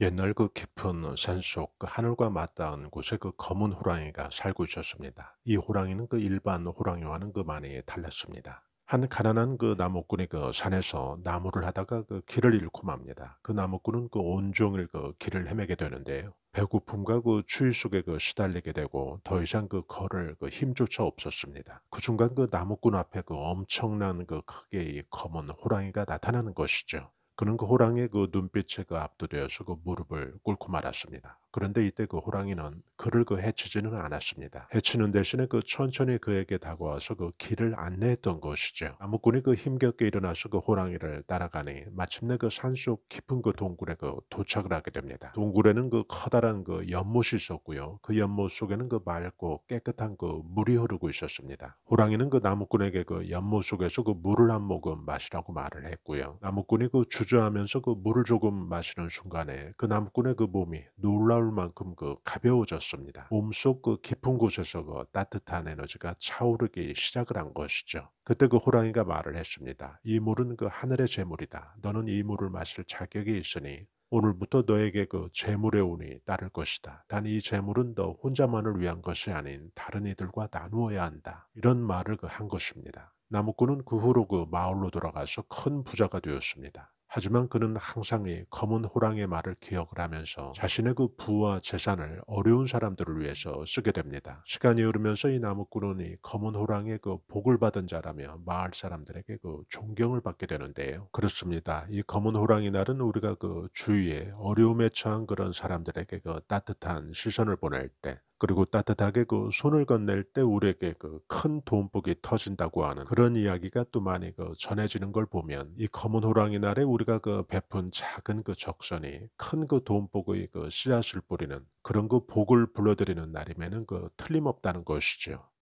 옛날 그 깊은 산속 그 하늘과 맞닿은 곳에 그 검은 호랑이가 살고 있었습니다. 이 호랑이는 그 일반 호랑이와는 그 많이 달랐습니다. 한 가난한 그 나무꾼이 그 산에서 나무를 하다가 그 길을 잃고 맙니다. 그 나무꾼은 그 온종일 그 길을 헤매게 되는데요. 배고픔과 그 추위 속에 그 시달리게 되고 더 이상 그 걸을 그 힘조차 없었습니다. 그 순간 그 나무꾼 앞에 그 엄청난 그 크게의 검은 호랑이가 나타나는 것이죠. 그는 그 호랑이의 그 눈빛에 그 압도되어서 그 무릎을 꿇고 말았습니다. 그런데 이때 그 호랑이는 그를 그 해치지는 않았습니다. 해치는 대신에 그 천천히 그에게 다가와서 그 길을 안내했던 것이죠. 나무꾼이 그 힘겹게 일어나서 그 호랑이를 따라가니 마침내 그 산속 깊은 그 동굴에 그 도착을 하게 됩니다. 동굴에는 그 커다란 그 연못이 있었고요. 그 연못 속에는 그 맑고 깨끗한 그 물이 흐르고 있었습니다. 호랑이는 그 나무꾼에게 그 연못 속에서 그 물을 한 모금 마시라고 말을 했고요. 나무꾼이 그 주저하면서 그 물을 조금 마시는 순간에 그 나무꾼의 그 몸이 놀라 올라올 만큼 그 가벼워졌습니다. 몸속 그 깊은 곳에서 그 따뜻한 에너지가 차오르기 시작을 한 것이죠. 그때 그 호랑이가 말을 했습니다. 이 물은 그 하늘의 재물이다. 너는 이 물을 마실 자격이 있으니 오늘부터 너에게 그 재물의 운이 따를 것이다. 단 이 재물은 너 혼자만을 위한 것이 아닌 다른 이들과 나누어야 한다. 이런 말을 그 한 것입니다. 나무꾼은 그 후로 그 마을로 돌아가서 큰 부자가 되었습니다. 하지만 그는 항상 이 검은 호랑이의 말을 기억을 하면서 자신의 그 부와 재산을 어려운 사람들을 위해서 쓰게 됩니다. 시간이 흐르면서 이 나무꾼은 이 검은 호랑이의 그 복을 받은 자라며 마을 사람들에게 그 존경을 받게 되는데요. 그렇습니다. 이 검은 호랑이 날은 우리가 그 주위에 어려움에 처한 그런 사람들에게 그 따뜻한 시선을 보낼 때 그리고 따뜻하게 그 손을 건넬 때 우리에게 그큰 돈복이 터진다고 하는 그런 이야기가 또 많이 그 전해지는 걸 보면 이 검은 호랑이 날에 우리가 그 베푼 작은 그 적선이 큰그 돈복의 그 씨앗을 뿌리는 그런 그 복을 불러들이는 날임에는 그 틀림없다는 것이죠.